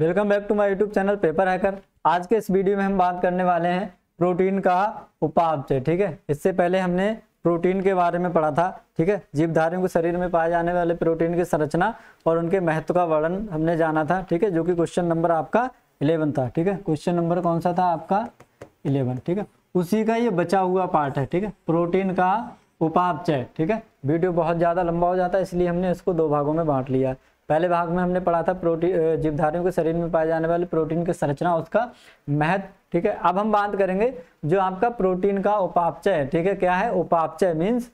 Welcome back to my YouTube channel paper hacker आज के इस वीडियो में हम बात करने वाले हैं प्रोटीन का उपापचय ठीक है इससे पहले हमने प्रोटीन के बारे में पढ़ा था ठीक है जीवधारियों के शरीर में पाए जाने वाले प्रोटीन की संरचना और उनके महत्व का वर्णन हमने जाना था ठीक है जो कि क्वेश्चन नंबर आपका इलेवन था ठीक है क्वेश्चन नंबर कौन सा था आपका इलेवन ठीक है उसी का ये बचा हुआ पार्ट है ठीक है प्रोटीन का उपापचय ठीक है वीडियो बहुत ज़्यादा लंबा हो जाता है इसलिए हमने इसको दो भागों में बांट लिया है पहले भाग में हमने पढ़ा था प्रोटीन जीवधारियों के शरीर में पाए जाने वाले प्रोटीन की संरचना उसका महत्व ठीक है अब हम बात करेंगे जो आपका प्रोटीन का उपापचय है ठीक है क्या है उपापचय मीन्स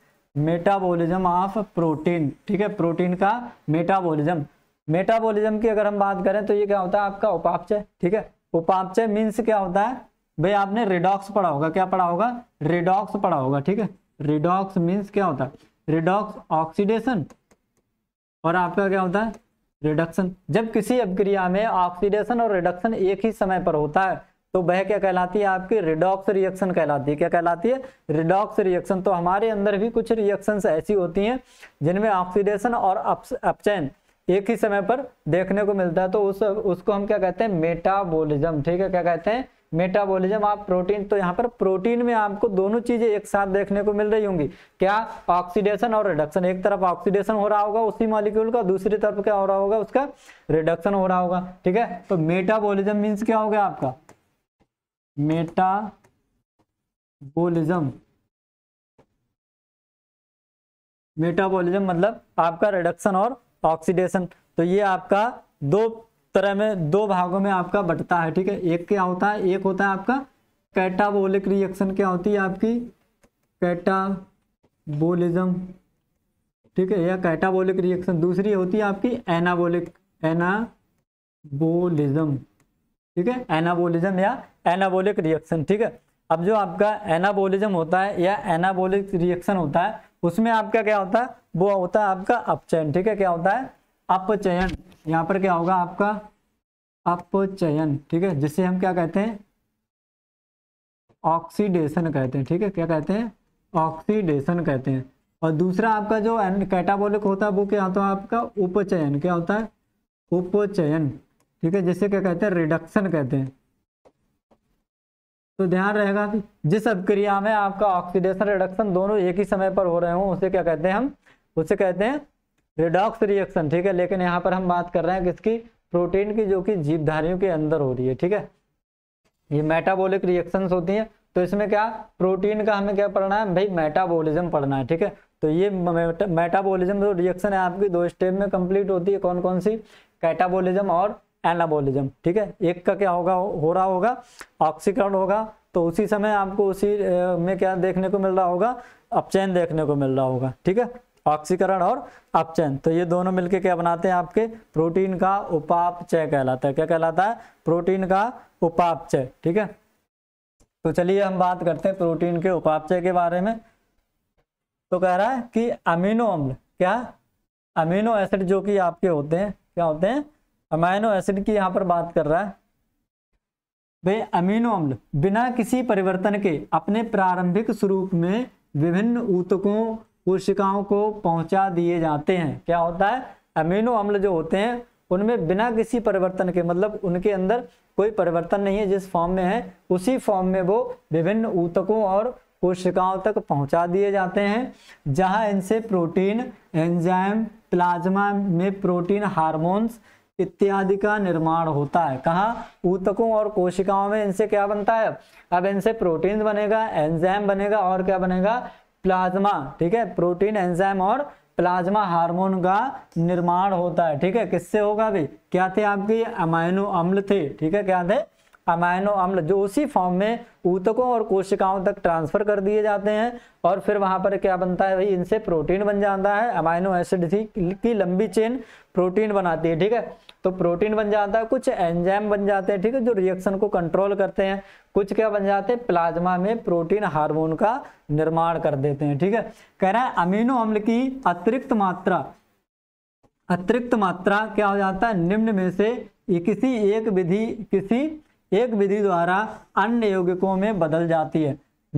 मेटाबॉलिज्म ऑफ प्रोटीन ठीक है प्रोटीन का मेटाबॉलिज्म मेटाबॉलिज्म की अगर हम बात करें तो ये क्या होता है आपका उपापचय ठीक है उपापचय मीन्स क्या होता है भाई आपने रिडॉक्स पढ़ा होगा क्या पढ़ा होगा रिडॉक्स पढ़ा होगा ठीक है रिडॉक्स मीन्स क्या होता है रिडॉक्स ऑक्सीडेशन और आपका क्या होता है रिडक्शन जब किसी अभिक्रिया में ऑक्सीडेशन और रिडक्शन एक ही समय पर होता है तो वह क्या कहलाती है आपकी रिडॉक्स रिएक्शन कहलाती है क्या कहलाती है रिडॉक्स रिएक्शन तो हमारे अंदर भी कुछ रिएक्शन ऐसी होती हैं जिनमें ऑक्सीडेशन और अपचैन एक ही समय पर देखने को मिलता है तो उस उसको हम क्या कहते हैं मेटाबोलिज्म ठीक है क्या कहते हैं मेटाबॉलिज्म आप प्रोटीन तो यहाँ पर प्रोटीन में आपको दोनों चीजें एक साथ देखने को मिल रही होंगी क्या ऑक्सीडेशन और रिडक्शन एक तरफ ऑक्सीडेशन हो रहा होगा उसी मॉलिक्यूल का दूसरी तरफ क्या हो रहा होगा उसका रिडक्शन हो रहा होगा ठीक है तो मेटाबॉलिज्म मीन्स क्या हो गया आपका मेटाबोलिज्म मेटाबॉलिज्म मतलब आपका रिडक्शन और ऑक्सीडेशन तो ये आपका दो तरह में दो भागों में आपका बटता है ठीक है एक क्या होता है एक होता है आपका कैटाबोलिक रिएक्शन क्या होती है आपकी कैटाबोलिज्म ठीक है या कैटाबोलिक रिएक्शन दूसरी होती है आपकी एनाबोलिक एनाबोलिज्म ठीक है एनाबोलिज्म या एनाबोलिक रिएक्शन ठीक है अब जो आपका एनाबोलिज्म होता है या एनाबोलिक रिएक्शन होता है उसमें आपका क्या होता है वो होता है आपका अपचयन ठीक है क्या होता है अपचयन यहाँ पर क्या होगा आपका अपचयन ठीक है जिसे हम क्या कहते हैं ऑक्सीडेशन कहते हैं ठीक है क्या कहते हैं ऑक्सीडेशन कहते हैं और दूसरा आपका जो कैटाबोलिक होता है वो क्या होता है आपका उपचयन क्या होता है उपचयन ठीक है जिसे क्या कहते हैं रिडक्शन कहते हैं तो ध्यान रहेगा कि जिस अभिक्रिया में आपका ऑक्सीडेशन रिडक्शन दोनों एक ही समय पर हो रहे हो उसे क्या कहते हैं हम उसे कहते हैं रिडॉक्स रिएक्शन ठीक है लेकिन यहाँ पर हम बात कर रहे हैं किसकी प्रोटीन की जो कि जीवधारियों के अंदर हो रही है ठीक है ये मेटाबॉलिक रिएक्शन होती हैं तो इसमें क्या प्रोटीन का हमें क्या पढ़ना है भाई मेटाबॉलिज्म पढ़ना है ठीक है तो ये मेटाबॉलिज्म जो रिएक्शन है आपकी दो स्टेप में कंप्लीट होती है कौन कौन सी कैटाबोलिज्म और एनाबोलिज्म ठीक है एक का क्या होगा हो रहा होगा ऑक्सीकरण होगा तो उसी समय आपको उसी में क्या देखने को मिल रहा होगा अपचयन देखने को मिल रहा होगा ठीक है ऑक्सीकरण और अपचयन तो ये दोनों मिलके क्या बनाते हैं आपके प्रोटीन का उपापचय कहलाता है क्या कहलाता है प्रोटीन का उपापचय ठीक है तो चलिए हम बात करते हैं प्रोटीन के उपापचय के बारे में तो कह रहा है कि अमीनो अम्ल क्या अमीनो एसिड जो कि आपके होते हैं क्या होते हैं अमाइनो एसिड की यहां पर बात कर रहा है वे अमीनो अम्ल बिना किसी परिवर्तन के अपने प्रारंभिक स्वरूप में विभिन्न ऊतकों कोशिकाओं को पहुंचा दिए जाते हैं क्या होता है अमीनो अम्ल जो होते हैं उनमें बिना किसी परिवर्तन के मतलब उनके अंदर कोई परिवर्तन नहीं है जिस फॉर्म में है उसी फॉर्म में वो विभिन्न ऊतकों और कोशिकाओं तक पहुंचा दिए जाते हैं जहां इनसे प्रोटीन एंजाइम प्लाज्मा में प्रोटीन हार्मोन्स इत्यादि का निर्माण होता है कहा ऊतकों और कोशिकाओं में इनसे क्या बनता है अब इनसे प्रोटीन बनेगा एंजाइम बनेगा और क्या बनेगा प्लाज्मा ठीक है प्रोटीन एंजाइम और प्लाज्मा हार्मोन का निर्माण होता है ठीक है किससे होगा भी क्या थे आपके अमाइनो अम्ल थे ठीक है क्या थे अमाइनो अम्ल जो उसी फॉर्म में ऊतकों और कोशिकाओं तक ट्रांसफर कर दिए जाते हैं और फिर वहां पर क्या बनता है भाई इनसे प्रोटीन बन जाता है अमाइनो एसिड की लंबी चेन प्रोटीन बनाती है ठीक है तो प्रोटीन बन जाता है कुछ एंजाइम बन जाते हैं ठीक है जो रिएक्शन को कंट्रोल करते हैं कुछ क्या बन जाते हैं प्लाज्मा में प्रोटीन हार्मोन का निर्माण कर देते हैं ठीक है कह रहा है अमीनो अम्ल की अतिरिक्त मात्रा अतिरिक्त मात्रा क्या हो जाता है निम्न में से किसी एक विधि किसी एक विधि द्वारा अन्य यौगिकों में बदल जाती है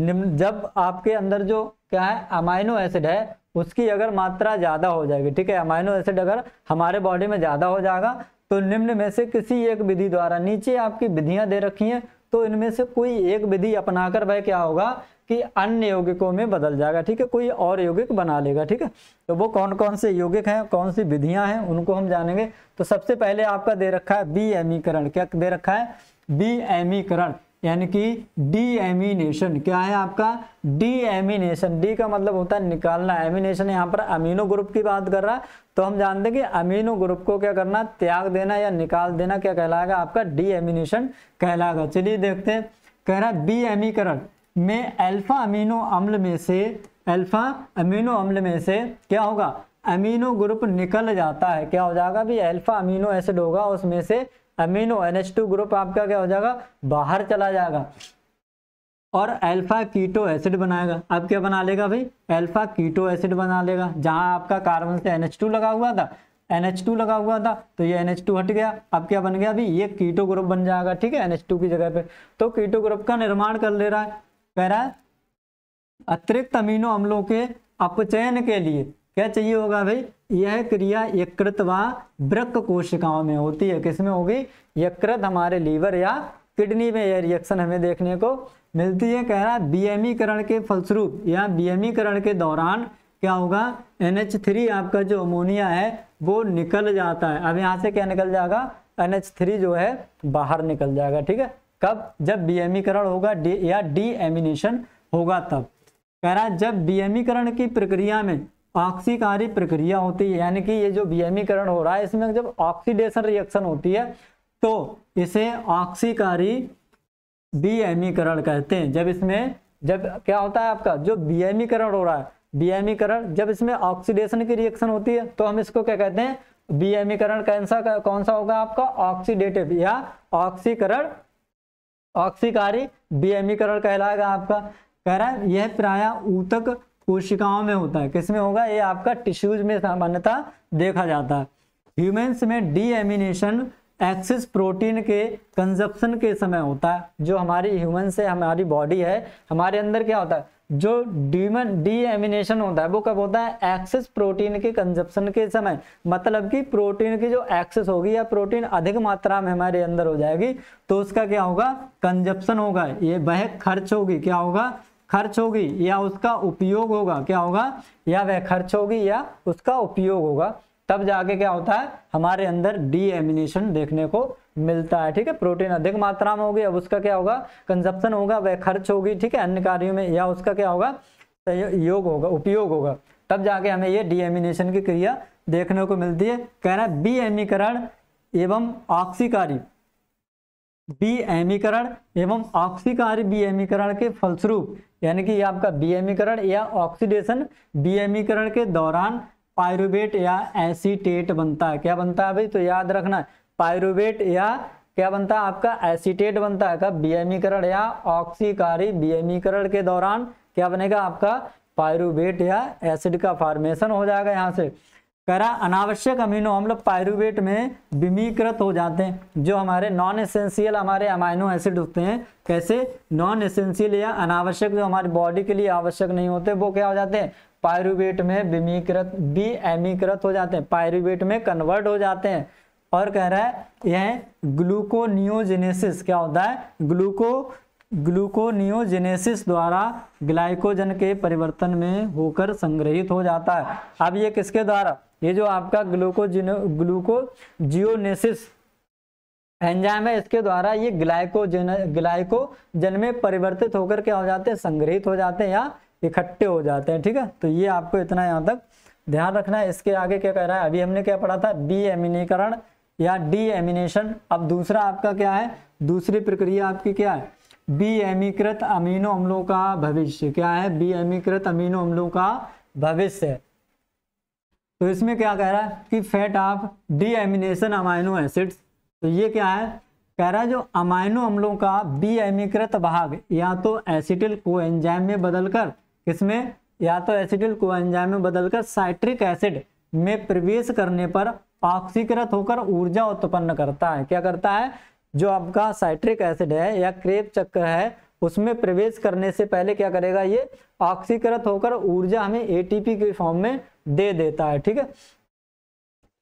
निम्न जब आपके अंदर जो क्या है अमाइनो एसिड है उसकी अगर मात्रा ज़्यादा हो जाएगी ठीक है अमाइनो एसिड अगर हमारे बॉडी में ज़्यादा हो जाएगा तो निम्न में से किसी एक विधि द्वारा नीचे आपकी विधियां दे रखी हैं तो इनमें से कोई एक विधि अपनाकर वह क्या होगा कि अन्य यौगिकों में बदल जाएगा ठीक है कोई और यौगिक बना लेगा ठीक है तो वो कौन कौन से यौगिक हैं कौन सी विधियां हैं उनको हम जानेंगे तो सबसे पहले आपका दे रखा है एमीकरण क्या दे रखा है एमीकरण यानी कि डीएमिनेशन क्या है आपका डीएमिनेशन डी का मतलब होता है निकालना एमिनेशन यहाँ पर अमीनो ग्रुप की बात कर रहा है तो हम जानते हैं कि अमीनो ग्रुप को क्या करना त्याग देना या निकाल देना क्या कहलाएगा आपका डीएमिनेशन कहलाएगा चलिए देखते हैं कह रहा है बीएमीकरण में अल्फा अमीनो अम्ल में से अल्फा अमीनो अम्ल में से क्या होगा अमीनो ग्रुप निकल जाता है क्या हो जाएगा भी अल्फा अमीनो एसिड होगा उसमें से अमीनो एनएच टू ग्रुप आपका क्या हो जाएगा बाहर चला जाएगा और अल्फा कीटो एसिड बनाएगा अब क्या बना लेगा भाई अल्फा कीटो एसिड बना लेगा जहां आपका कार्बन से एनएच टू लगा हुआ था टू लगा हुआ था तो ये टू हट गया अब क्या बन गया अभी ये कीटो ग्रुप बन जाएगा ठीक है टू की जगह पे तो कीटो ग्रुप का निर्माण कर ले रहा है कह रहा है अतिरिक्त अमीनो अम्लों के अपचयन के लिए क्या चाहिए होगा भाई यह क्रिया यकृत व वृक्क कोशिकाओं में होती है किसमें होगी यकृत हमारे लीवर या किडनी में यह रिएक्शन हमें देखने को मिलती है कह रहा बीएमीकरण के फलस्वरूप या बीएमीकरण के दौरान क्या होगा थ्री आपका जो अमोनिया है वो निकल जाता है अब यहाँ से क्या निकल जाएगा थ्री जो है बाहर निकल जाएगा ठीक है कब जब बीएमीकरण होगा या डी एमिनेशन होगा तब कह रहा जब बीएमीकरण की प्रक्रिया में ऑक्सीकारी प्रक्रिया होती है यानी कि ये जो वियमीकरण हो रहा है इसमें जब ऑक्सीडेशन रिएक्शन होती है तो इसे ऑक्सीकारी वियमीकरण कहते हैं जब इसमें जब क्या होता है आपका जो वियमीकरण हो रहा है वियमीकरण जब इसमें ऑक्सीडेशन की रिएक्शन होती है तो हम इसको क्या कहते हैं वियमीकरण कौन सा कौन सा होगा आपका ऑक्सीडेटिव या ऑक्सीकरण ऑक्सीकारी वियमीकरण कहलाएगा आपका कह रहा है यह प्राय ऊतक कोशिकाओं में होता है किसमें होगा ये आपका टिश्यूज में सामान्यता देखा जाता है ह्यूमन्स में डी एमिनेशन एक्सिस प्रोटीन के कंजप्शन के समय होता है जो हमारी ह्यूमन से हमारी बॉडी है हमारे अंदर क्या होता है जो ड्यूमन डी एमिनेशन होता है वो कब होता है एक्सिस प्रोटीन के कंजप्शन के समय मतलब कि प्रोटीन की जो एक्सेस होगी या प्रोटीन अधिक मात्रा में हमारे अंदर हो जाएगी तो उसका क्या होगा कंजप्शन होगा ये वह खर्च होगी क्या होगा खर्च होगी या उसका उपयोग होगा क्या होगा या वह खर्च होगी या उसका उपयोग होगा तब जाके क्या होता है हमारे अंदर डीएमिनेशन देखने को मिलता है ठीक है प्रोटीन अधिक मात्रा में होगी अब उसका क्या होगा कंजप्शन होगा वह खर्च होगी ठीक है अन्य कार्यों में या उसका क्या होगा योग होगा उपयोग होगा तब जाके हमें ये डीएमिनेशन की क्रिया देखने को मिलती है कहना बी एमीकरण एवं ऑक्सीकारी बीएमीकरण एवं ऑक्सीकार बीएमीकरण के फलस्वरूप यानी कि आपका आपका बीएमीकरण या ऑक्सीडेशन बीएमीकरण के दौरान पायरुबेट या एसीटेट बनता है क्या बनता है भाई तो याद रखना पायरुबेट या क्या बनता है आपका एसीटेट बनता है का बीएमीकरण या ऑक्सीकारी बीएमीकरण के दौरान क्या बनेगा आपका पायरुबेट या एसिड का फॉर्मेशन हो जाएगा यहाँ से कह रहा अनावश्यक अमीनो अम्ल पायरुवेट में विमीकृत हो जाते हैं जो हमारे नॉन एसेंशियल हमारे अमाइनो एसिड होते हैं कैसे नॉन एसेंशियल या अनावश्यक जो हमारे बॉडी के लिए आवश्यक नहीं होते वो क्या हो जाते हैं पायरुवेट में विमीकृत बी एमीकृत हो जाते हैं पायरुवेट में कन्वर्ट हो जाते हैं और कह रहा है यह ग्लूकोनियोजेनेसिस क्या होता है ग्लूको ग्लूकोनियोजेनेसिस द्वारा ग्लाइकोजन के परिवर्तन में होकर संग्रहित हो जाता है अब ये किसके द्वारा ये जो आपका ग्लूकोजिनो ग्लूकोजियोनेसिस एंजाइम है इसके द्वारा ये ग्लाइकोजन ग्लाइकोजन में परिवर्तित होकर क्या हो जाते हैं संग्रहित हो जाते हैं या इकट्ठे हो जाते हैं ठीक है तो ये आपको इतना यहाँ तक ध्यान रखना है इसके आगे क्या कह रहा है अभी हमने क्या पढ़ा था बी एमिनीकरण या डी एमिनेशन अब दूसरा आपका क्या है दूसरी प्रक्रिया आपकी क्या है बी एमीकृत अमीनो अम्लों का भविष्य क्या है बी एमीकृत अमीनो अम्लों का भविष्य तो इसमें क्या कह रहा है कि fate of deamination amino acids तो ये क्या है कह रहा है जो अमाइनो अम्लों का बी भाग या तो एसिटिल को एंजाइम में बदलकर किसमें या तो एसिटिल को एंजाइम में बदलकर साइट्रिक एसिड में प्रवेश करने पर ऑक्सीकृत होकर ऊर्जा उत्पन्न करता है क्या करता है जो आपका साइट्रिक एसिड है या क्रेप चक्र है उसमें प्रवेश करने से पहले क्या करेगा ये ऑक्सीकृत होकर ऊर्जा हमें एटीपी के फॉर्म में दे देता है ठीक है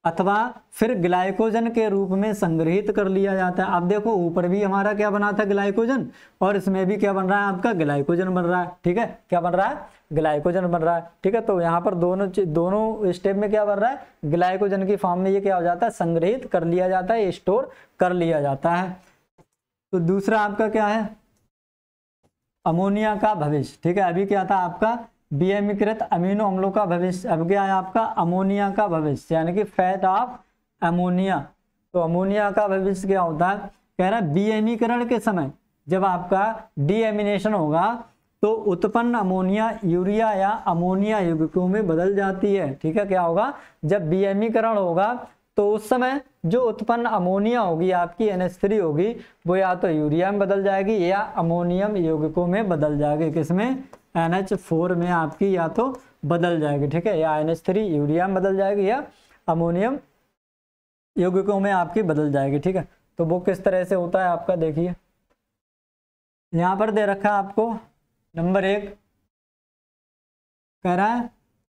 अथवा फिर ग्लाइकोजन के रूप में संग्रहित कर लिया जाता है अब देखो ऊपर भी हमारा क्या बना था ग्लाइकोजन और इसमें भी क्या बन रहा है आपका ग्लाइकोजन बन रहा है ठीक है क्या बन रहा है ग्लाइकोजन बन रहा है ठीक है तो यहाँ पर दोनों दोनों स्टेप में क्या बन रहा है ग्लाइकोजन की फॉर्म में ये क्या हो जाता है संग्रहित कर लिया जाता है स्टोर कर लिया जाता है तो दूसरा आपका क्या है अमोनिया का भविष्य ठीक है अभी क्या था आपका बीएमीकृत अमीनो अम्लों का भविष्य अब क्या है आपका अमोनिया का भविष्य यानी कि फैट ऑफ अमोनिया तो अमोनिया का भविष्य क्या होता है कह रहा है बीएमीकरण के समय जब आपका डीएमिनेशन होगा तो उत्पन्न अमोनिया यूरिया या अमोनिया युगकों में बदल जाती है ठीक है क्या होगा जब बीएमीकरण होगा तो उस समय जो उत्पन्न अमोनिया होगी आपकी एन होगी वो या तो यूरिया में बदल जाएगी या अमोनियम यौगिकों में बदल जाएगी किसमें एन एच फोर में आपकी या तो बदल जाएगी ठीक है या एन एच थ्री यूरिया में बदल जाएगी या अमोनियम यौगिकों में आपकी बदल जाएगी ठीक है तो वो किस तरह से होता है आपका देखिए यहाँ पर दे रखा है आपको नंबर एक कह रहा है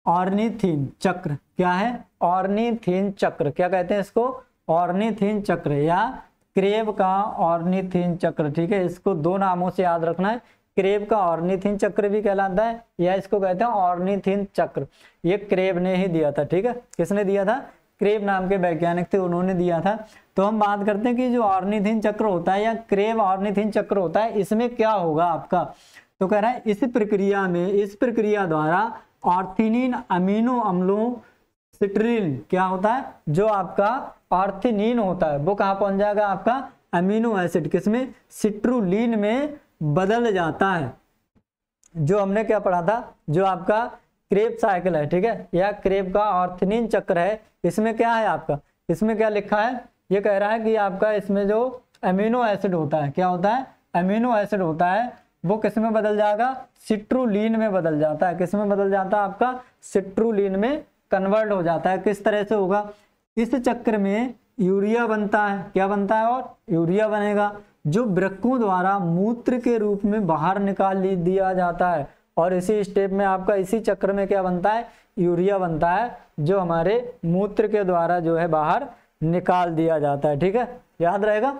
ऑर्निथीन चक्र क्या है ऑर्निथीन चक्र क्या कहते हैं इसको ऑर्निथीन चक्र या क्रेव का ऑर्निथीन चक्र ठीक है इसको दो नामों से याद रखना है क्रेब का ऑर्निथिन चक्र भी कहलाता है या इसको कहते हैं ऑर्निथिन चक्र ये क्रेब ने ही दिया था ठीक है किसने दिया था क्रेब नाम के वैज्ञानिक थे उन्होंने दिया था तो हम बात करते हैं कि जो ऑर्निथिन चक्र होता है या क्रेब ऑर्निथिन चक्र होता है इसमें क्या होगा आपका तो कह रहा है इस प्रक्रिया में इस प्रक्रिया द्वारा ऑर्थिनिन अमीनो अम्लों सिट्रिन क्या होता है जो आपका ऑर्थिनिन होता है वो कहाँ पहुंच जाएगा आपका अमीनो एसिड किसमें सिट्रुलिन में बदल जाता है जो हमने क्या पढ़ा था जो आपका क्रेप साइकिल है ठीक है या क्रेप का ऑर्थनिन चक्र है इसमें क्या है आपका इसमें क्या लिखा है ये कह रहा है कि आपका इसमें जो अमीनो एसिड होता है क्या होता है अमीनो एसिड होता है वो किस में बदल जाएगा सिट्रुलिन में बदल जाता है किस में बदल जाता है आपका सिट्रुलिन में कन्वर्ट हो जाता है किस तरह से होगा इस चक्र में यूरिया बनता है क्या बनता है और यूरिया बनेगा जो वृक्कों द्वारा मूत्र के रूप में बाहर निकाल दिया जाता है और इसी स्टेप में आपका इसी चक्र में क्या बनता है यूरिया बनता है जो हमारे मूत्र के द्वारा जो है बाहर निकाल दिया जाता है ठीक है याद रहेगा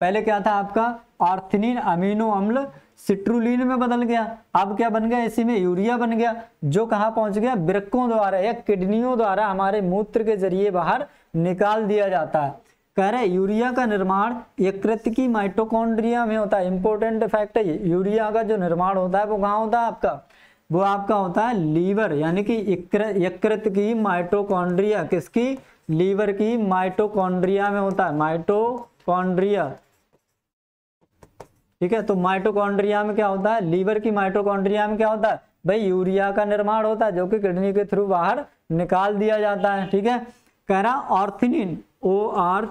पहले क्या था आपका आर्थनिन अमीनो अम्ल सिट्रुलिन में बदल गया अब क्या बन गया इसी में यूरिया बन गया जो कहाँ पहुंच गया वृक्कों द्वारा या किडनियों द्वारा हमारे मूत्र के जरिए बाहर निकाल दिया जाता है कह रहे यूरिया का निर्माण यकृत की माइटोकॉन्ड्रिया में होता है इंपॉर्टेंट फैक्ट है यूरिया का जो निर्माण होता है वो कहाँ होता है आपका वो आपका होता है लीवर यानी कि यकृत की माइटोकॉन्ड्रिया किसकी लीवर की माइटोकॉन्ड्रिया में होता है माइटोकॉन्ड्रिया ठीक है तो माइटोकॉन्ड्रिया में क्या होता है लीवर की माइटोकॉन्ड्रिया में क्या होता है भाई यूरिया का निर्माण होता है जो कि किडनी के थ्रू बाहर निकाल दिया जाता है ठीक है कह रहा ornithine O R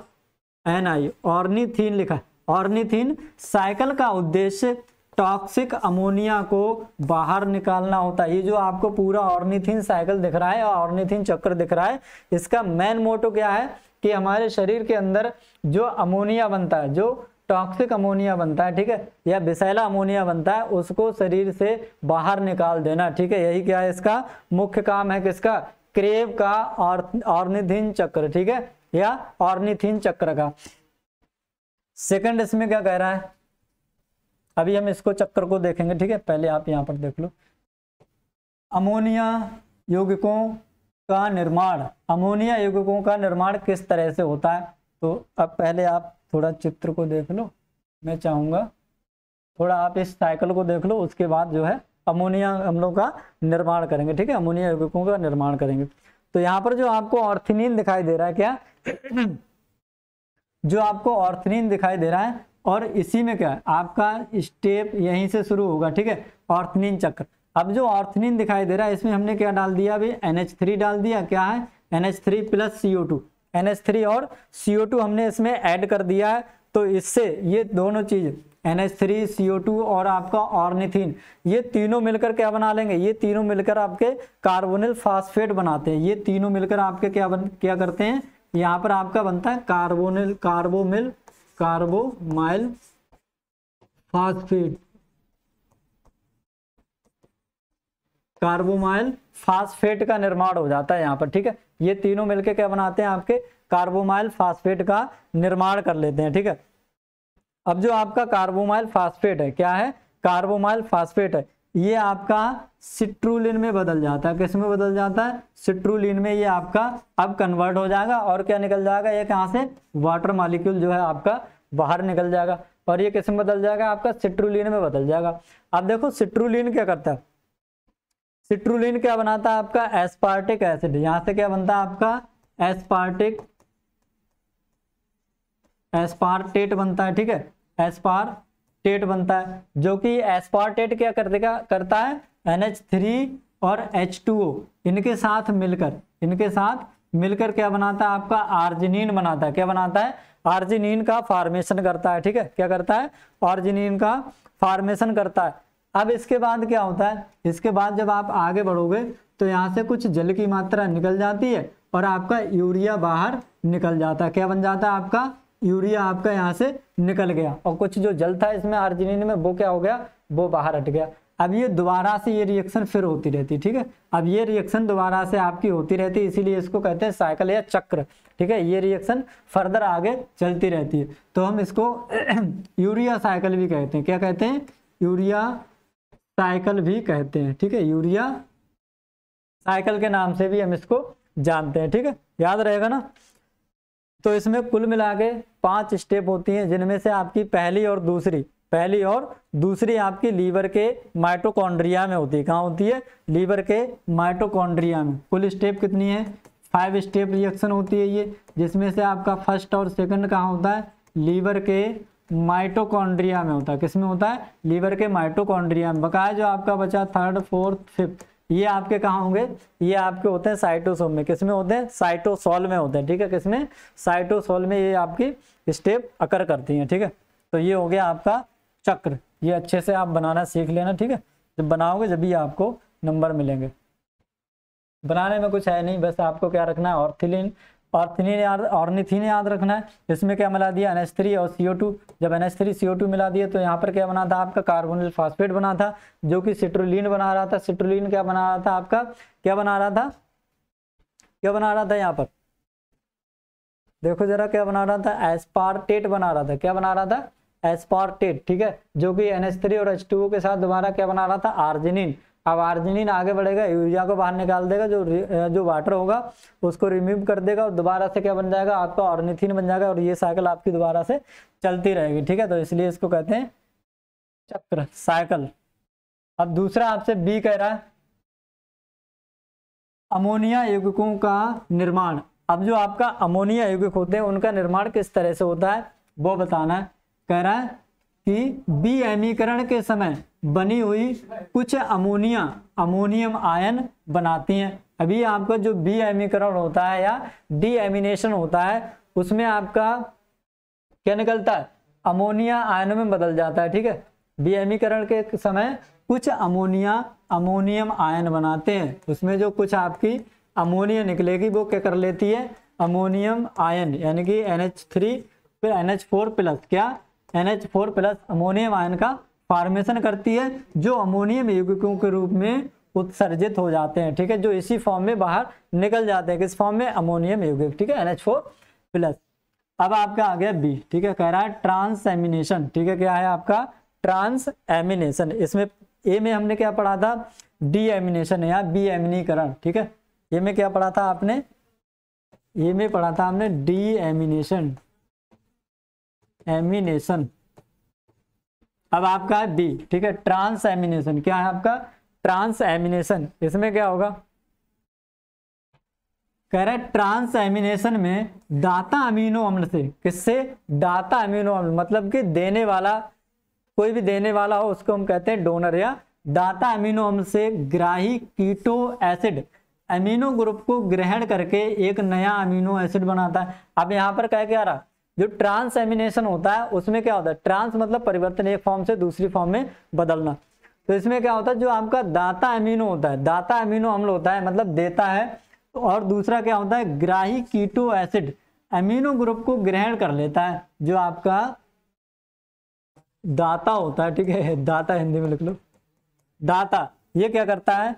N I ornithine लिखा है ऑर्निथीन साइकिल का उद्देश्य टॉक्सिक अमोनिया को बाहर निकालना होता है ये जो आपको पूरा ऑर्निथिन साइकिल दिख रहा है और ऑर्निथिन चक्र दिख रहा है इसका मेन मोटो क्या है कि हमारे शरीर के अंदर जो अमोनिया बनता है जो टॉक्सिक अमोनिया बनता है ठीक है या विषैला अमोनिया बनता है उसको शरीर से बाहर निकाल देना ठीक है यही क्या है इसका मुख्य काम है किसका क्रेव का और ऑर्निथिन चक्र ठीक है या ऑर्निथिन चक्र का सेकंड इसमें क्या कह रहा है अभी हम इसको चक्र को देखेंगे ठीक है पहले आप यहाँ पर देख लो अमोनिया यौगिकों का निर्माण अमोनिया यौगिकों का निर्माण किस तरह से होता है तो अब पहले आप थोड़ा चित्र को देख लो मैं चाहूंगा थोड़ा आप इस साइकिल को देख लो उसके बाद जो है अमोनिया हम लोग का निर्माण करेंगे ठीक है अमोनिया यौगिकों का निर्माण करेंगे तो यहाँ पर जो आपको ऑर्थिनिन दिखाई दे रहा है क्या जो आपको ऑर्थनिन दिखाई दे रहा है और इसी में क्या है आपका स्टेप यहीं से शुरू होगा ठीक है ऑर्थनिन चक्र अब जो ऑर्थनिन दिखाई दे रहा है इसमें हमने क्या डाल दिया अभी एन डाल दिया क्या है N H three plus C O two N H three और सी ओ टू हमने इसमें ऐड कर दिया है तो इससे ये दोनों चीज N H three C O two और आपका ऑर्निथिन ये तीनों मिलकर क्या बना लेंगे ये तीनों मिलकर आपके कार्बोनिल फास्फेट बनाते हैं ये तीनों मिलकर आपके क्या बन क्या करते हैं यहां पर आपका बनता है carbonyl carbamyl carbamoyl phosphate carbamoyl phosphate का निर्माण हो जाता है यहां पर ठीक है ये तीनों मिलके क्या बनाते हैं आपके कार्बोमाइल फास्फेट का निर्माण कर लेते हैं ठीक है अब जो आपका कार्बोमाइल फास्फेट है क्या है कार्बोमाइल फास्फेट है ये आपका सिट्रुलिन में बदल जाता है किसमें बदल जाता है सिट्रुलिन में ये आपका अब कन्वर्ट हो जाएगा और क्या निकल जाएगा ये कहाँ से वाटर मालिक्यूल जो है आपका बाहर निकल जाएगा और ये किसमें बदल जाएगा आपका सिट्रुलिन में बदल जाएगा अब देखो सिट्रुलिन क्या करता है सिट्रुलिन क्या बनाता है आपका एस्पार्टिक एसिड यहां से क्या बनता है आपका एस्पार्टिक एस्पार्टेट बनता है ठीक है एस्पार टेट बनता है जो कि एस्पार्टेट क्या कर देगा करता है एन और एच इनके साथ मिलकर इनके साथ मिलकर क्या बनाता है आपका आर्जिनिन बनाता है क्या बनाता है आर्जिनिन का फॉर्मेशन करता है ठीक है क्या करता है आर्जिनिन का फॉर्मेशन करता है अब इसके बाद क्या होता है इसके बाद जब आप आगे बढ़ोगे तो यहाँ से कुछ जल की मात्रा निकल जाती है और आपका यूरिया बाहर निकल जाता है क्या बन जाता है आपका यूरिया आपका यहाँ से निकल गया और कुछ जो जल था इसमें आर्जिनिन में वो क्या हो गया वो बाहर हट गया अब ये दोबारा से ये रिएक्शन फिर होती रहती ठीक है अब ये रिएक्शन दोबारा से आपकी होती रहती है इसीलिए इसको कहते हैं साइकिल या चक्र ठीक है ये रिएक्शन फर्दर आगे चलती रहती है तो हम इसको यूरिया साइकिल भी कहते हैं क्या कहते हैं यूरिया साइकिल भी कहते हैं ठीक है यूरिया साइकिल के नाम से भी हम इसको जानते हैं ठीक है याद रहेगा ना तो इसमें कुल मिला के पाँच स्टेप होती हैं जिनमें से आपकी पहली और दूसरी पहली और दूसरी आपकी लीवर के माइटोकॉन्ड्रिया में होती है कहाँ होती है लीवर के माइटोकॉन्ड्रिया में कुल स्टेप कितनी है फाइव स्टेप रिएक्शन होती है ये जिसमें से आपका फर्स्ट और सेकंड कहाँ होता है लीवर के माइटोकॉन्ड्रिया में होता है किसमें होता है लीवर के माइटोकॉन्ड्रिया में बकाया जो आपका बचा थर्ड फोर्थ फिफ्थ ये आपके कहाँ होंगे ये आपके होते हैं साइटोसोम में किसमें होते हैं साइटोसोल में होते हैं ठीक है किसमें साइटोसोल में ये आपकी स्टेप अकर करती हैं ठीक है तो ये हो गया आपका चक्र ये अच्छे से आप बनाना सीख लेना ठीक है जब बनाओगे जब भी आपको नंबर मिलेंगे बनाने में कुछ है नहीं बस आपको क्या रखना है ऑर्थिलिन पार्थिनिन ऑर्निथिन याद रखना है इसमें क्या मिला दिया एन थ्री और सीओ टू जब एन थ्री सीओ टू मिला दिया तो यहाँ पर क्या बना था आपका कार्बोनिल फॉस्फेट बना था जो कि सिट्रोलिन बना रहा था सिट्रोलिन क्या बना रहा था आपका क्या बना रहा था क्या बना रहा था यहाँ पर देखो जरा क्या बना रहा था एस्पार्टेट बना रहा था क्या बना रहा था एस्पार्टेट ठीक है जो कि एन थ्री और एच टू के साथ दोबारा क्या बना रहा था आर्जिनिन अब आर्जिनिन आगे बढ़ेगा यूरिया को बाहर निकाल देगा जो जो वाटर होगा उसको रिमूव कर देगा और दोबारा से क्या बन जाएगा आपका ऑर्निथिन बन जाएगा और ये साइकिल आपकी दोबारा से चलती रहेगी ठीक है तो इसलिए इसको कहते हैं चक्र साइकिल अब दूसरा आपसे बी कह रहा है अमोनिया युगकों का निर्माण अब जो आपका अमोनिया युगक होते हैं उनका निर्माण किस तरह से होता है वो बताना है कह रहा है कि बीएमीकरण के समय बनी हुई कुछ अमोनिया अमोनियम आयन बनाती हैं अभी आपका जो बीएमीकरण होता है या डीएमिनेशन होता है उसमें आपका क्या निकलता है अमोनिया आयनों में बदल जाता है ठीक है बीएमीकरण के समय कुछ अमोनिया अमोनियम आयन बनाते हैं उसमें जो कुछ आपकी अमोनिया निकलेगी वो क्या कर लेती है अमोनियम आयन यानी कि एन एच थ्री फिर एन एच फोर प्लस क्या NH four plus ammonium ion का फॉर्मेशन करती है जो अमोनियम यौगिकों के रूप में उत्सर्जित हो जाते हैं ठीक है जो इसी फॉर्म में बाहर निकल जाते हैं किस फॉर्म में अमोनियम यौगिक ठीक है एनएच फोर प्लस अब आपका आ गया बी ठीक है कह रहा है ट्रांसएमिनेशन ठीक है क्या है आपका ट्रांस एमिनेशन इसमें ए में हमने क्या पढ़ा था डी एमिनेशन या बी एमिनीकरण ठीक है ये में क्या पढ़ा था आपने ये में पढ़ा था हमने डी एमिनेशन एमिनेशन अब आपका है बी ठीक है ट्रांस एमिनेशन क्या है आपका ट्रांस एमिनेशन इसमें क्या होगा कह रहे ट्रांस एमिनेशन में दाता अमीनो अम्ल से किससे दाता अमीनो अम्ल मतलब कि देने वाला कोई भी देने वाला हो उसको हम कहते हैं डोनर या दाता अमीनो अम्ल से ग्राही कीटो एसिड अमीनो ग्रुप को ग्रहण करके एक नया अमीनो एसिड बनाता है अब यहां पर कह क्या रहा जो ट्रांसएमिनेशन होता है उसमें क्या होता है ट्रांस मतलब परिवर्तन एक फॉर्म से दूसरी फॉर्म में बदलना तो इसमें क्या होता है जो आपका दाता एमिनो होता है दाता एमिनो अम्ल होता है मतलब देता है और दूसरा क्या होता है ग्राही कीटो एसिड एमिनो ग्रुप को ग्रहण कर लेता है जो आपका दाता होता है ठीक है दाता हिंदी में लिख लो दाता ये क्या करता है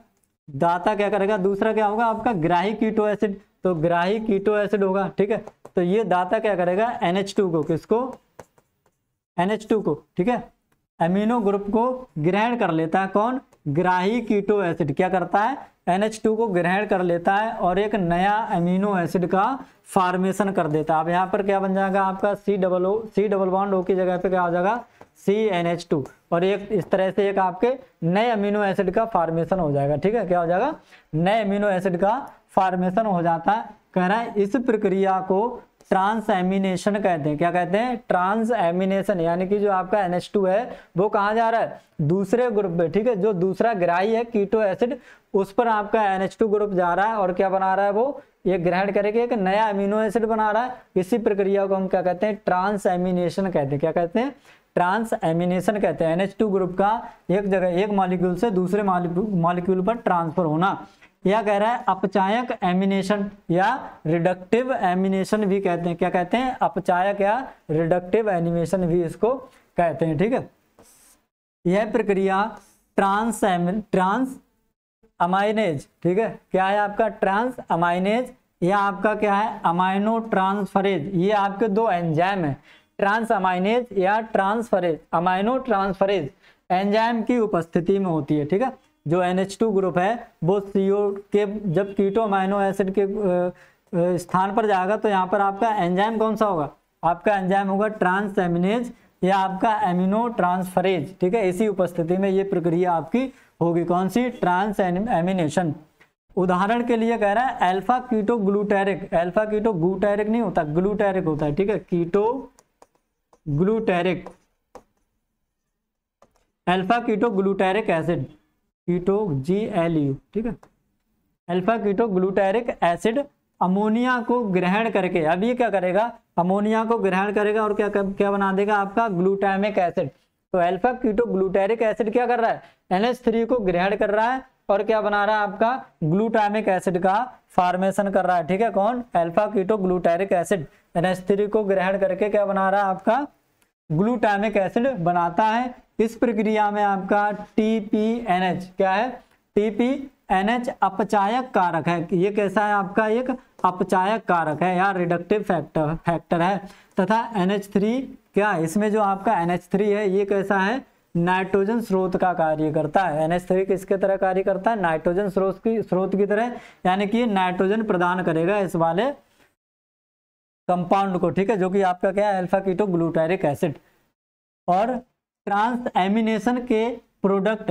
दाता क्या करेगा दूसरा क्या होगा आपका ग्राही कीटो एसिड तो ग्राही कीटो एसिड होगा ठीक है तो ये दाता क्या करेगा NH2 को किसको NH2 को ठीक है एमिनो ग्रुप को ग्रहण कर लेता है कौन ग्राही कीटो एसिड क्या करता है NH2 को ग्रहण कर लेता है और एक नया एमिनो एसिड का फॉर्मेशन कर देता है अब यहाँ पर क्या बन जाएगा आपका C double O C double bond O की जगह पे क्या हो जाएगा सी एन एच टू और एक इस तरह से एक आपके नए अमीनो एसिड का फॉर्मेशन हो जाएगा ठीक है क्या हो जाएगा नए अमीनो एसिड का फॉर्मेशन हो जाता है कह रहा है इस प्रक्रिया को ट्रांसएमिनेशन कहते हैं क्या कहते हैं ट्रांसएमिनेशन यानी कि जो आपका NH2 है वो कहा जा रहा है दूसरे ग्रुप में ठीक है जो दूसरा ग्राही है कीटो एसिड उस पर आपका NH2 ग्रुप जा रहा है और क्या बना रहा है वो ये ग्रहण करके एक नया अमीनो एसिड बना रहा है इसी प्रक्रिया को हम क्या कहते हैं ट्रांसएमिनेशन कहते हैं क्या कहते हैं ट्रांस एमिनेशन कहते हैं टू ग्रुप का एक जगह एक मॉलिक्यूल से दूसरे मॉलिक्यूल पर ट्रांसफर होना या कह रहा है अपचायक एमिनेशन या रिडक्टिव एमिनेशन भी कहते हैं क्या कहते हैं अपचायक या रिडक्टिव एनिमेशन भी इसको कहते हैं ठीक है यह प्रक्रिया ट्रांस ट्रांस अमाइनेज ठीक है क्या है आपका ट्रांस अमाइनेज या आपका क्या है अमाइनो ट्रांसफरेज ये आपके दो एंजाइम है ट्रांस अमाइनेज या ट्रांसफरेज अमाइनो ट्रांसफरेज एंजाइम की उपस्थिति में होती है ठीक है जो NH2 ग्रुप है वो CO के जब कीटो माइनो एसिड के स्थान पर जाएगा तो यहाँ पर आपका एंजाइम कौन सा होगा आपका एंजाइम होगा ट्रांसएमिनेज या आपका एमिनो ट्रांसफरेज ठीक है इसी उपस्थिति में ये प्रक्रिया आपकी होगी कौन सी ट्रांस एमिनेशन उदाहरण के लिए कह रहा है alpha keto glutaric alpha keto glutaric नहीं होता ग्लूटेरिक होता है ठीक है keto glutaric alpha keto glutaric acid keto G L U ठीक है alpha keto glutaric acid ammonia को ग्रहण करके अब ये क्या करेगा अमोनिया को ग्रहण करेगा और क्या क्या बना देगा आपका ग्लूटामिक एसिड तो अल्फा कीटो ग्लूटेरिक एसिड क्या कर रहा है एनएच को ग्रहण कर रहा है और क्या बना रहा है आपका ग्लूटामिक एसिड का फॉर्मेशन कर रहा है ठीक है कौन alpha keto glutaric acid NH को ग्रहण करके क्या बना रहा है आपका ग्लूटामिक एसिड बनाता है इस प्रक्रिया में आपका टी पी एन एच क्या है टी पी एन एच अपचायक कारक है ये कैसा है आपका एक अपचायक कारक है या रिडक्टिव फैक्टर फैक्टर है तथा एन एच थ्री क्या है? इसमें जो आपका एन एच थ्री है ये कैसा है नाइट्रोजन स्रोत का कार्य करता है एन एच थ्री किसके तरह कार्य करता है नाइट्रोजन स्रोत की स्रोत की तरह यानी कि नाइट्रोजन प्रदान करेगा इस वाले कंपाउंड को ठीक है जो कि आपका क्या है अल्फा कीटो ग्लूटारिक एसिड और ट्रांस एमिनेशन के प्रोडक्ट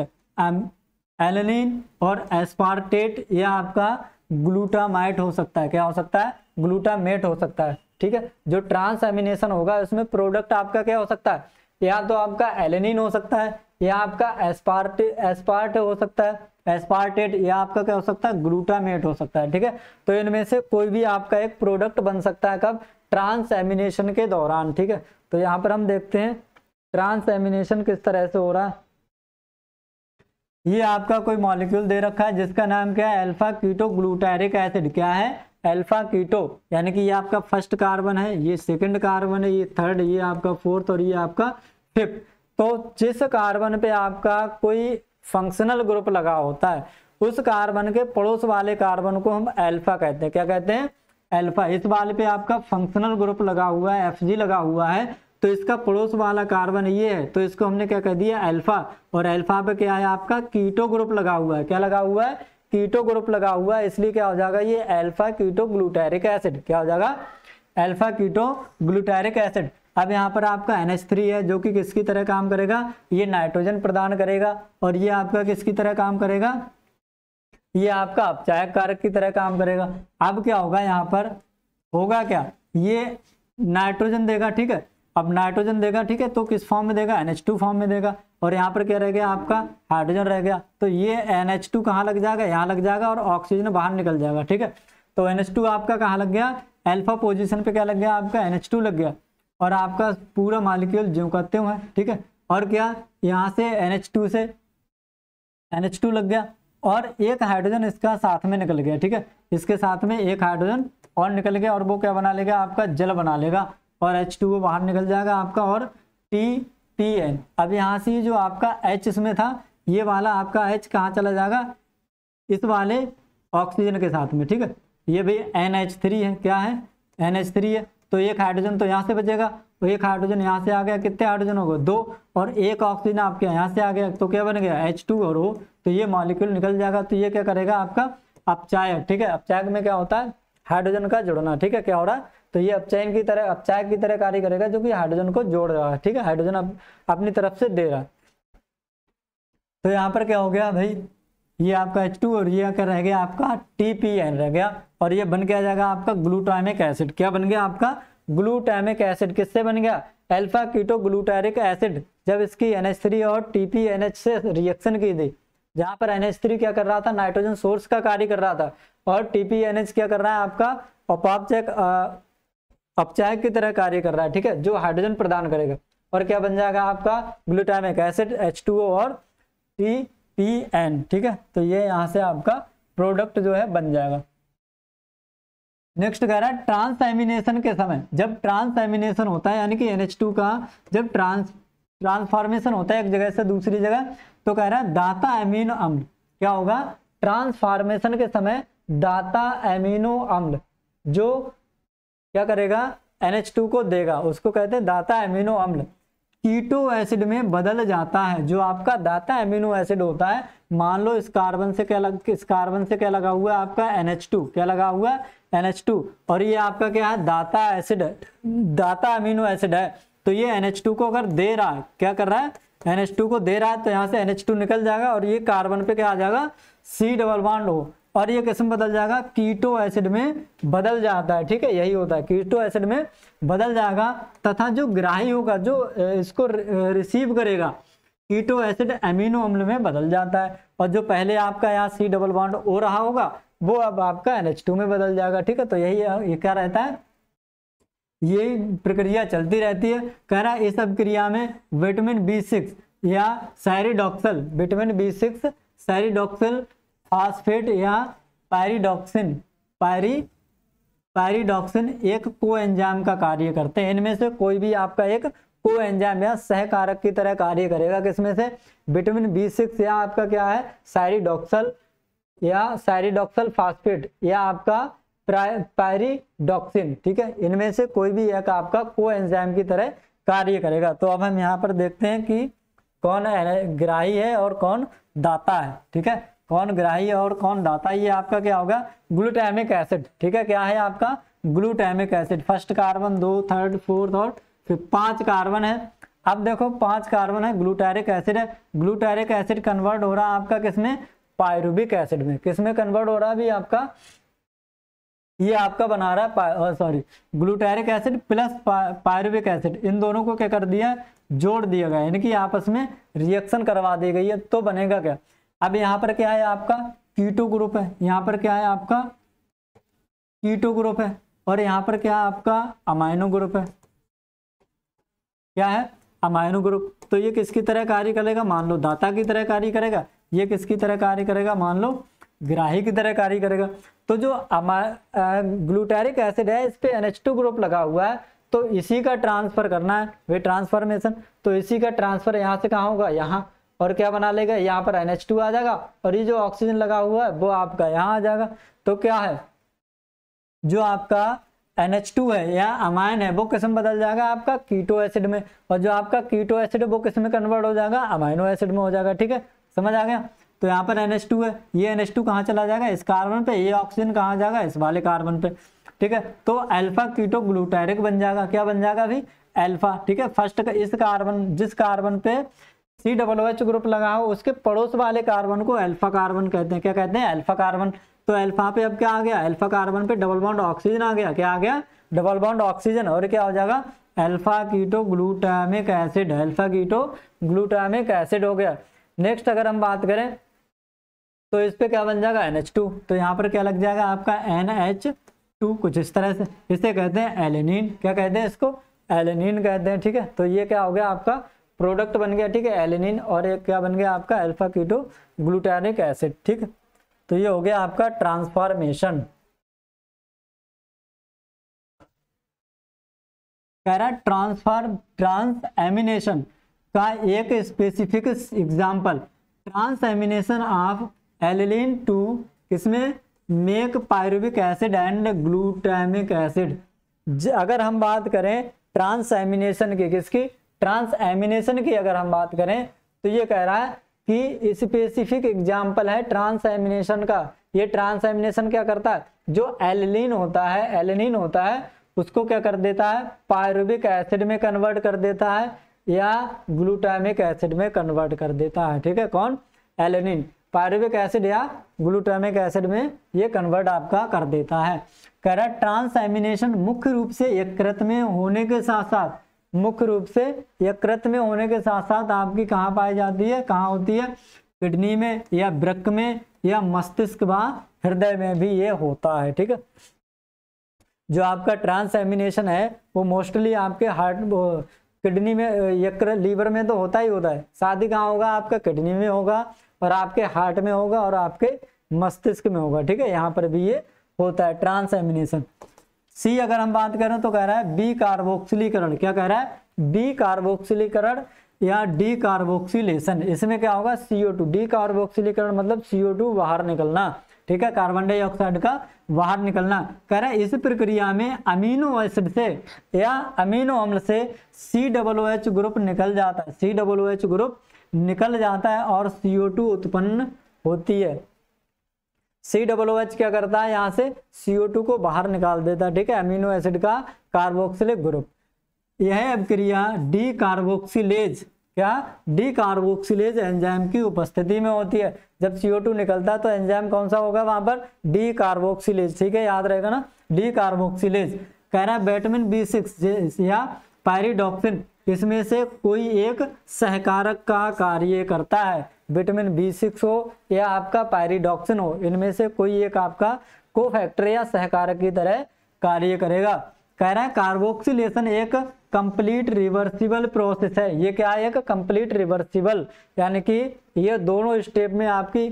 एलनिन और एस्पार्टेट या आपका ग्लूटामाइट हो सकता है क्या हो सकता है ग्लूटामेट हो सकता है ठीक है जो ट्रांस एमिनेशन होगा उसमें प्रोडक्ट आपका क्या हो सकता है या तो आपका एलेनिन हो सकता है या आपका एस्पार्ट एस्पार्ट हो सकता है एस्पार्टेट या आपका क्या हो सकता है ग्लूटामेट हो सकता है ठीक है तो इनमें से कोई भी आपका एक प्रोडक्ट बन सकता है कब ट्रांसएमिनेशन के दौरान ठीक है तो यहाँ पर हम देखते हैं ट्रांसएमिनेशन किस तरह से हो रहा है ये आपका कोई मॉलिक्यूल दे रखा है जिसका नाम क्या है अल्फा कीटो ग्लूटेरिक एसिड क्या है अल्फा कीटो यानी कि ये आपका फर्स्ट कार्बन है ये सेकंड कार्बन है ये थर्ड ये आपका फोर्थ और ये आपका फिफ्थ तो जिस कार्बन पे आपका कोई फंक्शनल ग्रुप लगा होता है उस कार्बन के पड़ोस वाले कार्बन को हम अल्फा कहते हैं क्या कहते हैं अल्फा इस वाले पे आपका फंक्शनल ग्रुप लगा हुआ है एफ लगा हुआ है तो इसका पड़ोस वाला कार्बन ये है तो इसको हमने क्या कह दिया अल्फा और अल्फा पे क्या है आपका कीटो ग्रुप लगा हुआ है क्या लगा हुआ है कीटो ग्रुप लगा हुआ है इसलिए क्या हो जाएगा ये अल्फा कीटो ग्लूटेरिक एसिड क्या हो जाएगा अल्फा कीटो ग्लूटेरिक एसिड अब यहाँ पर आपका एन है जो कि किसकी तरह काम करेगा ये नाइट्रोजन प्रदान करेगा और ये आपका किसकी तरह काम करेगा ये आपका अपचायक कारक की तरह काम करेगा अब क्या होगा यहाँ पर होगा क्या ये नाइट्रोजन देगा ठीक है अब नाइट्रोजन देगा ठीक है तो किस फॉर्म में देगा NH2 फॉर्म में देगा और यहाँ पर क्या रह गया आपका हाइड्रोजन रह गया तो ये NH2 टू कहाँ लग जाएगा यहाँ लग जाएगा और ऑक्सीजन बाहर निकल जाएगा ठीक है तो NH2 आपका कहाँ लग गया एल्फा पोजीशन पे क्या लग गया आपका NH2 लग गया और आपका पूरा मालिक्यूल ज्यों करते हुए ठीक है और क्या यहाँ से एन से एन लग गया और एक हाइड्रोजन इसका साथ में निकल गया ठीक है इसके साथ में एक हाइड्रोजन और निकल गया और वो क्या बना लेगा आपका जल बना लेगा और एच टू बाहर निकल जाएगा आपका और टी टी एन अब यहाँ से जो आपका एच इसमें था ये वाला आपका एच कहाँ चला जाएगा इस वाले ऑक्सीजन के साथ में ठीक है ये भी एन एच थ्री है क्या है एन एच थ्री है तो एक हाइड्रोजन तो यहाँ से बचेगा तो एक हाइड्रोजन यहाँ से आ गया कितने हाइड्रोजन हो गए दो और एक ऑक्सीजन आपके यहाँ से आ गया तो क्या बन गया एच टू और ओ तो ये मॉलिक्यूल निकल जाएगा तो ये क्या करेगा आपका अपचायक ठीक है अपचायक में क्या होता है हाइड्रोजन का जुड़ना ठीक है क्या हो रहा है तो ये अपचयन की तरह अपचायक की तरह कार्य करेगा जो कि हाइड्रोजन को जोड़ रहा है ठीक है हाइड्रोजन अपनी तरफ से दे रहा है तो यहाँ पर क्या हो गया भाई ये आपका H2 और ये क्या रह गया आपका TPN रह गया और ये बन गया जाएगा आपका ग्लूटामिक एसिड क्या बन गया आपका ग्लूटामिक एसिड किससे बन गया अल्फा कीटो ग्लूटारिक एसिड जब इसकी NH3 और TPNH से रिएक्शन की थी जहां पर NH3 क्या कर रहा था नाइट्रोजन सोर्स का कार्य कर रहा था और TPNH क्या कर रहा है आपका अपापचक अपचायक की तरह कार्य कर रहा है ठीक है जो हाइड्रोजन प्रदान करेगा और क्या बन जाएगा आपका ग्लूटामिक एसिड एच और टी पी एन ठीक है तो ये यहाँ से आपका प्रोडक्ट जो है बन जाएगा नेक्स्ट कह रहा है ट्रांसएमिनेशन के समय जब ट्रांसएमिनेशन होता है यानी कि एन का जब ट्रांस ट्रांसफॉर्मेशन होता है एक जगह से दूसरी जगह तो कह रहा है दाता एमिनो अम्ल क्या होगा ट्रांसफॉर्मेशन के समय दाता एमिनो अम्ल जो क्या करेगा एन को देगा उसको कहते हैं दाता एमिनो अम्ल कीटो एसिड में बदल जाता है जो आपका दाता एमिनो एसिड होता है मान लो इस कार्बन से क्या लग इस कार्बन से क्या लगा हुआ है आपका टू क्या लगा हुआ है टू और ये आपका क्या है दाता एसिड दाता एमिनो एसिड है तो ये टू को अगर दे रहा है क्या कर रहा है टू को दे रहा है तो यहाँ से टू निकल जाएगा और ये कार्बन पे क्या आ जाएगा सी डबल बॉन्ड हो और ये किस्म बदल जाएगा कीटो एसिड में बदल जाता है ठीक है यही होता है कीटो एसिड में बदल जाएगा तथा जो ग्राही होगा जो इसको रिसीव करेगा कीटो एसिड एमिनो अम्ल में बदल जाता है और जो पहले आपका यहाँ सी डबल बॉन्ड ओ रहा होगा वो अब आपका एन टू में बदल जाएगा ठीक है तो यही ये क्या रहता है ये प्रक्रिया चलती रहती है कह रहा है इस अब क्रिया में विटामिन बी सिक्स या pyridoxal vitamin B six pyridoxal phosphate या पायरीडॉक्सिन पायरी पायरीडॉक्सिन एक को एंजाम का कार्य करते हैं इनमें से कोई भी आपका एक को एंजाम या सहकारक की तरह कार्य करेगा किसमें से विटामिन बी सिक्स या आपका क्या है सैरिडॉक्सल या सैरिडॉक्सल फास्फेट या आपका पैरिडॉक्सिन ठीक है इनमें से कोई भी एक आपका को एंजाम की तरह कार्य करेगा तो अब हम यहाँ पर देखते हैं कि कौन ग्राही है और कौन दाता है ठीक है कौन ग्राही और कौन दाता ये आपका क्या होगा ग्लूटैमिक एसिड ठीक है क्या है आपका ग्लूटैमिक एसिड फर्स्ट कार्बन दो थर्ड फोर्थ और फिर पांच कार्बन है अब देखो पांच कार्बन है ग्लूटैरिक एसिड है ग्लूटैरिक एसिड कन्वर्ट हो रहा है आपका किसमें पायरुबिक एसिड में किसमें कन्वर्ट हो रहा है आपका ये आपका बना रहा है sorry glutaric acid plus pyruvic acid इन दोनों को क्या कर दिया जोड़ दिया गया यानी कि आपस में रिएक्शन करवा दी गई है तो बनेगा क्या अब यहां पर क्या है आपका कीटो ग्रुप है यहां पर क्या है आपका कीटो ग्रुप है और यहां पर क्या है आपका अमाइनो ग्रुप है क्या है अमाइनो ग्रुप तो ये किसकी तरह कार्य करेगा मान लो दाता की तरह कार्य करेगा ये किसकी तरह कार्य करेगा मान लो ग्राही की तरह कार्य करेगा तो जो ग्लूटेरिक एसिड है इस पर एन ग्रुप लगा हुआ है तो इसी का ट्रांसफर करना है वे ट्रांसफॉर्मेशन तो इसी का ट्रांसफर यहां से कहा होगा यहां और क्या बना लेगा यहाँ पर एन आ जाएगा और ये जो ऑक्सीजन लगा हुआ है वो आपका यहाँ आ जाएगा तो क्या है जो आपका एन है या अमाइन है वो किस्म बदल जाएगा आपका कीटो एसिड में और जो आपका कीटो एसिड है वो किस्म में कन्वर्ट हो जाएगा अमाइनो एसिड में हो जाएगा ठीक है समझ आ गया तो यहाँ पर एन है ये एन एच टू कहाँ चला जाएगा इस कार्बन पे ये ऑक्सीजन कहाँ जाएगा इस वाले कार्बन पे ठीक है तो अल्फा कीटो ग्लूटारिक बन जाएगा क्या बन जाएगा अभी अल्फा ठीक है फर्स्ट का इस कार्बन जिस कार्बन पे C double O H group लगा हो उसके पड़ोस वाले कार्बन को अल्फा कार्बन कहते हैं क्या कहते हैं अल्फा कार्बन तो अल्फा पे अब क्या आ गया अल्फा कार्बन पे डबल बाउंड ऑक्सीजन आ गया क्या आ गया डबल बाउंड ऑक्सीजन और क्या हो जाएगा alpha keto glutamic acid alpha keto glutamic acid हो गया नेक्स्ट अगर हम बात करें तो इस पे क्या बन जाएगा एन तो यहाँ पर क्या लग जाएगा आपका एन कुछ इस तरह से इसे कहते हैं एलेनिन क्या कहते हैं इसको एलेनिन कहते हैं ठीक है तो ये क्या हो गया आपका प्रोडक्ट बन गया ठीक है एलिनिन और एक क्या बन गया आपका अल्फा कीटो ग्लूटारिक एसिड ठीक तो ये हो गया आपका ट्रांसफॉर्मेशन कह रहा ट्रांसफॉर्म ट्रांस एमिनेशन का एक specific example transamination of alanine to इसमें make pyruvic acid and glutamic acid अगर हम बात करें ट्रांस एमिनेशन की किसकी ट्रांस एमिनेशन की अगर हम बात करें तो ये कह रहा है कि स्पेसिफिक एग्जाम्पल है ट्रांस एमिनेशन का ये ट्रांस एमिनेशन क्या करता है जो एलिन होता है एलिन होता है उसको क्या कर देता है पायरुबिक एसिड में कन्वर्ट कर देता है या ग्लूटामिक एसिड में कन्वर्ट कर देता है ठीक है कौन एलिन पायरुबिक एसिड या ग्लूटामिक एसिड में ये कन्वर्ट आपका कर देता है कह रहा ट्रांस एमिनेशन मुख्य रूप से एक में होने के साथ साथ मुख्य रूप से यकृत में होने के साथ साथ आपकी कहाँ पाई जाती है कहाँ होती है किडनी में या ब्रक में या मस्तिष्क व हृदय में भी ये होता है ठीक है जो आपका ट्रांसएमिनेशन है वो मोस्टली आपके हार्ट किडनी में यकृत लीवर में तो होता ही होता है साथ ही कहाँ होगा आपका किडनी में होगा और आपके हार्ट में होगा और आपके मस्तिष्क में होगा ठीक है यहाँ पर भी ये होता है एमिनेशन सी अगर हम बात करें तो कह रहा है बी कार्बोक्सिलीकरण क्या कह रहा है बी कार्बोक्सिलीकरण या डी कार्बोक्सिलेशन इसमें क्या होगा सीओ टू डी कार्बोक्सिलीकरण मतलब सीओ टू बाहर निकलना ठीक है कार्बन डाइऑक्साइड का बाहर निकलना कह रहा है इस प्रक्रिया में अमीनो एसिड से या अमीनो अम्ल से सी डब्लो एच ग्रुप निकल जाता है सी डब्लो एच ग्रुप निकल जाता है और सीओ टू उत्पन्न होती है सी डबल ओ एच क्या करता है यहाँ से सी ओ टू को बाहर निकाल देता है ठीक है अमीनो एसिड का कार्बोक्सिलिक ग्रुप यह अभिक्रिया डी कार्बोक्सिलेज क्या डी कार्बोक्सिलेज एंजाइम की उपस्थिति में होती है जब सीओ टू निकलता है तो एंजाइम कौन सा होगा वहां पर डी कार्बोक्सिलेज ठीक है याद रहेगा ना डी कार्बोक्सिलेज कह रहा है बैटमिन बी सिक्स या पायरीडॉक्सिन इसमें से कोई एक सहकारक का कार्य करता है विटामिन बी सिक्स हो या आपका पायरीडॉक्सिन हो इनमें से कोई एक आपका को फैक्टर या सहकारक की तरह कार्य करेगा कह रहे हैं कार्बोक्सिलेशन एक कंप्लीट रिवर्सिबल प्रोसेस है ये क्या है एक कंप्लीट रिवर्सिबल यानी कि ये दोनों स्टेप में आपकी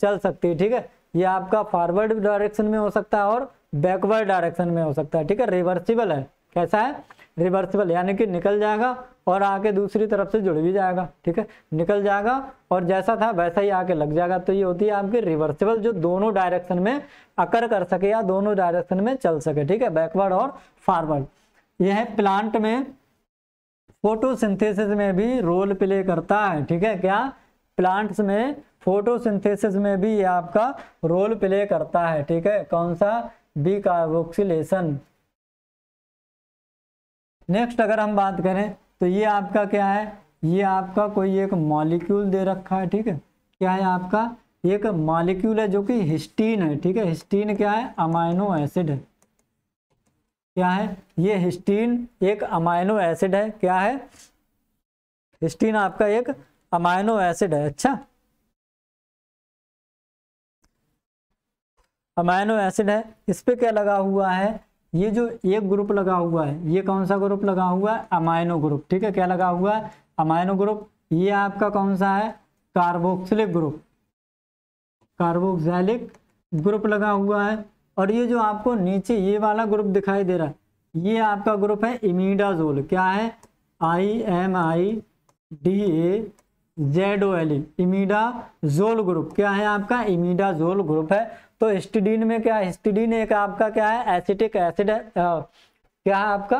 चल सकती है ठीक है ये आपका फॉरवर्ड डायरेक्शन में हो सकता है और बैकवर्ड डायरेक्शन में हो सकता है ठीक है रिवर्सिबल है कैसा है रिवर्सिबल यानी कि निकल जाएगा और आके दूसरी तरफ से जुड़ भी जाएगा ठीक है निकल जाएगा और जैसा था वैसा ही आके लग जाएगा तो ये होती है आपकी रिवर्सिबल जो दोनों डायरेक्शन में अकर कर सके या दोनों डायरेक्शन में चल सके ठीक है बैकवर्ड और फॉरवर्ड यह है प्लांट में फोटोसिंथेसिस में भी रोल प्ले करता है ठीक है क्या प्लांट्स में फोटोसिंथेसिस में भी ये आपका रोल प्ले करता है ठीक है कौन सा बी कार्बोक्सिलेशन नेक्स्ट अगर हम बात करें तो ये आपका क्या है ये आपका कोई एक मॉलिक्यूल दे रखा है ठीक है क्या है आपका एक मॉलिक्यूल है जो कि हिस्टीन है ठीक है हिस्टीन क्या है अमाइनो एसिड है क्या है ये हिस्टीन एक अमाइनो एसिड है क्या है हिस्टीन आपका एक अमाइनो एसिड है अच्छा अमाइनो एसिड है इस पर क्या लगा हुआ है ये जो एक ग्रुप लगा हुआ है ये कौन सा ग्रुप लगा हुआ है अमाइनो ग्रुप ठीक है क्या लगा हुआ है अमाइनो ग्रुप ये आपका कौन सा है कार्बोक्सिलिक ग्रुप कार्बोक्सैलिक ग्रुप लगा हुआ है और ये जो आपको नीचे ये वाला ग्रुप दिखाई दे रहा है ये आपका ग्रुप है इमीडाजोल क्या है I M I D A Z O L imidazole group क्या है आपका इमीडाजोल ग्रुप है तो हिस्टिडीन में क्या हिस्टिडीन एक आपका क्या है एसिटिक एसिड क्या है आपका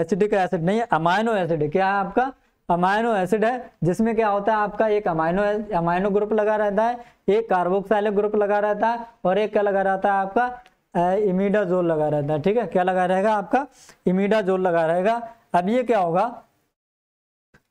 एसिडिक एसिड नहीं अमाइनो एसिड क्या है आपका अमाइनो एसिड है जिसमें क्या होता है आपका एक अमाइनो अमाइनो ग्रुप लगा रहता है एक कार्बोक्साइलिक ग्रुप लगा रहता है और एक क्या लगा रहता है आपका इमीडाजोल लगा रहता है ठीक है क्या लगा रहेगा आपका इमीडाजोल लगा रहेगा अब ये क्या होगा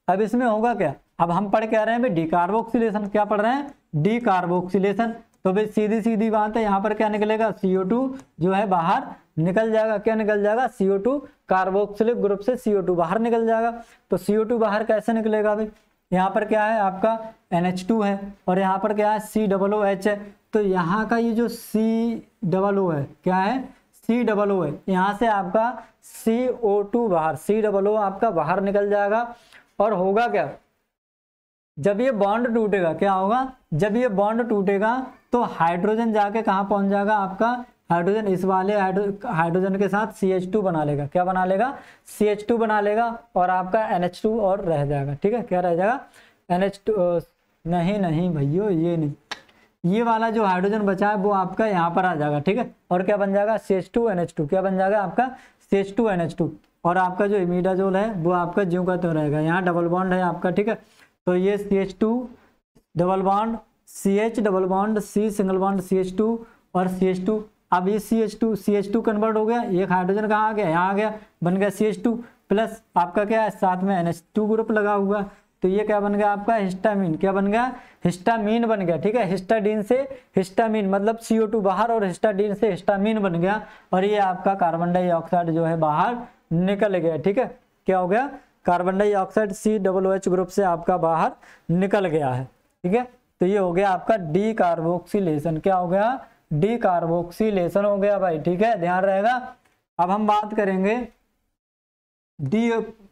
अब इसमें होगा क्या अब हम पढ़ आ रहे हैं भाई डिकार्बोक्सिलेशन क्या पढ़ रहे हैं डिकार्बोक्सिलेशन तो भाई सीधी सीधी बात है यहाँ पर क्या निकलेगा सीओ टू जो है बाहर निकल जाएगा क्या निकल जाएगा सीओ टू कार्बोक्सिलिक ग्रुप से सीओ टू बाहर निकल जाएगा तो सीओ टू बाहर कैसे निकलेगा भाई यहाँ पर क्या है आपका NH2 है और यहाँ पर क्या है सी डबल ओ एच है तो यहाँ का ये जो सी डबल ओ है क्या है सी डबल ओ है यहाँ से आपका सी ओ टू बाहर सी डबल ओ आपका बाहर निकल जाएगा और होगा क्या जब ये बॉन्ड टूटेगा क्या होगा जब ये बॉन्ड टूटेगा तो हाइड्रोजन जाके कहाँ पहुंच जाएगा आपका हाइड्रोजन इस वाले हाइड्रोजन के साथ सी एच टू बना लेगा क्या बना लेगा सी एच टू बना लेगा और आपका एन एच टू और रह जाएगा ठीक है क्या रह जाएगा एन एच टू नहीं नहीं भैया ये नहीं ये वाला जो हाइड्रोजन बचा है वो आपका यहाँ पर आ जाएगा ठीक है और क्या बन जाएगा C H two N H two क्या बन जाएगा आपका C H two N H two और आपका जो इमीडाजोल है वो आपका ज्यों का तो रहेगा यहाँ डबल बॉन्ड है आपका ठीक है तो ये C H two double bond C H double bond C single bond C H two और सी एच टू अब ये C H two C H two convert हो गया एक हाइड्रोजन कहाँ आ गया यहाँ आ गया बन गया सी एच टू प्लस आपका क्या है साथ में एन एच टू ग्रुप लगा हुआ तो ये क्या बन गया आपका हिस्टामीन क्या बन गया हिस्टामीन बन गया ठीक है हिस्टाडीन से हिस्टामीन मतलब ओ टू बाहर और हिस्टाडीन से हिस्टामीन बन गया और ये आपका कार्बन डाइऑक्साइड जो है बाहर निकल गया ठीक है क्या हो गया carbon dioxide C double H group से आपका बाहर निकल गया है ठीक है तो ये हो गया आपका डी कार्बोक्सीलेशन क्या हो गया डी कार्बोक्सीलेशन हो गया भाई ठीक है ध्यान रहेगा अब हम बात करेंगे डी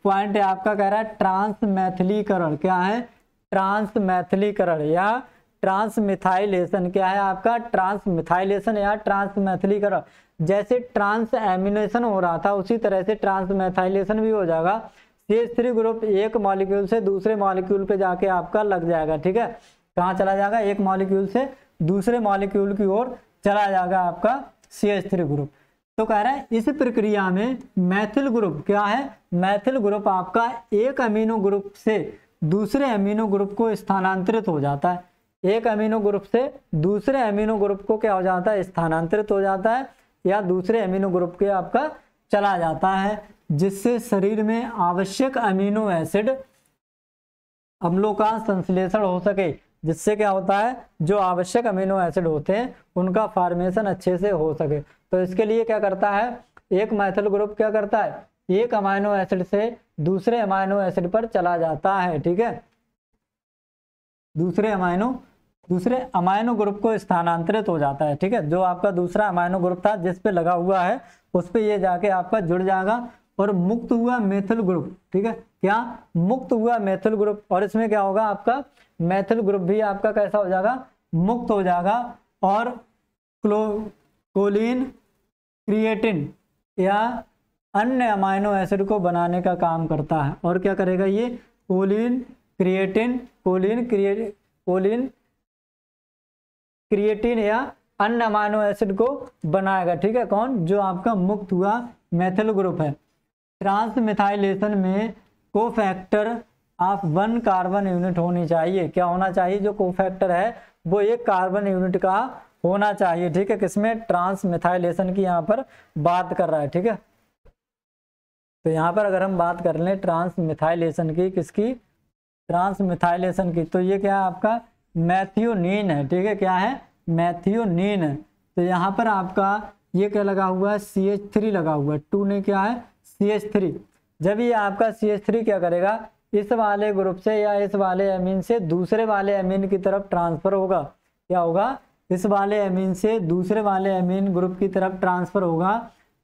पॉइंट आपका कह रहा है ट्रांसमैथलीकरण क्या है ट्रांसमैथलीकरण या ट्रांसमिथाइलेशन क्या है आपका ट्रांसमिथाइलेशन या ट्रांसमैथलीकरण जैसे ट्रांस एमिनेशन हो रहा था उसी तरह से ट्रांसमेथाइलेशन भी हो जाएगा ये थ्री ग्रुप एक मॉलिक्यूल से दूसरे मॉलिक्यूल पे जाके आपका लग जाएगा ठीक है कहाँ चला जाएगा एक मॉलिक्यूल से दूसरे मॉलिक्यूल की ओर चला जाएगा आपका सी एच थ्री ग्रुप तो कह रहा है इस प्रक्रिया में मैथिल ग्रुप क्या है मैथिल ग्रुप आपका एक अमीनो ग्रुप से दूसरे अमीनो ग्रुप को स्थानांतरित हो जाता है एक अमीनो ग्रुप से दूसरे अमीनो ग्रुप को क्या हो जाता है स्थानांतरित हो जाता है या दूसरे अमीनो ग्रुप के आपका चला जाता है जिससे शरीर में आवश्यक अमीनो एसिड अम्लों का संश्लेषण हो सके जिससे क्या होता है जो आवश्यक अमीनो एसिड होते हैं उनका फॉर्मेशन अच्छे से हो सके तो इसके लिए क्या करता है एक मैथल ग्रुप क्या करता है एक अमाइनो एसिड से दूसरे अमाइनो एसिड पर चला जाता है ठीक है दूसरे अमाइनो दूसरे अमाइनो ग्रुप को स्थानांतरित हो जाता है ठीक है जो आपका दूसरा अमाइनो ग्रुप था जिस पे लगा हुआ है उस पे ये जाके आपका जुड़ जाएगा और मुक्त हुआ मेथिल ग्रुप ठीक है क्या मुक्त हुआ मेथिल ग्रुप और इसमें क्या होगा आपका मैथिल ग्रुप भी आपका कैसा हो जाएगा मुक्त हो जाएगा और क्लो कोलिन क्रिएटिन या अन्य अमाइनो एसिड को बनाने का काम करता है और क्या करेगा ये कोलिन क्रिएटिन कोलिन क्रिए कोलिन क्रिएटिन या अन्य अमाइनो एसिड को बनाएगा ठीक है कौन जो आपका मुक्त हुआ मैथिल ग्रुप है ट्रांस मिथाइलेशन में कोफैक्टर आप वन कार्बन यूनिट होनी चाहिए क्या होना चाहिए जो कोफैक्टर है वो एक कार्बन यूनिट का होना चाहिए ठीक है किसमें ट्रांस मिथाइलेशन की यहाँ पर बात कर रहा है ठीक है तो यहाँ पर अगर हम बात कर लें ट्रांस मिथाइलेशन की किसकी ट्रांस मिथाइलेशन की तो ये क्या है आपका मैथियोनिन है ठीक है क्या है मैथियोनिन है तो यहाँ पर आपका ये क्या लगा हुआ है सी एच थ्री लगा हुआ है टू ने क्या है सी एच थ्री जब ये आपका सी एच थ्री क्या करेगा इस वाले ग्रुप से या इस वाले अमीन से दूसरे वाले अमीन की तरफ ट्रांसफ़र होगा क्या होगा इस वाले अमीन से दूसरे वाले अमीन ग्रुप की तरफ ट्रांसफ़र होगा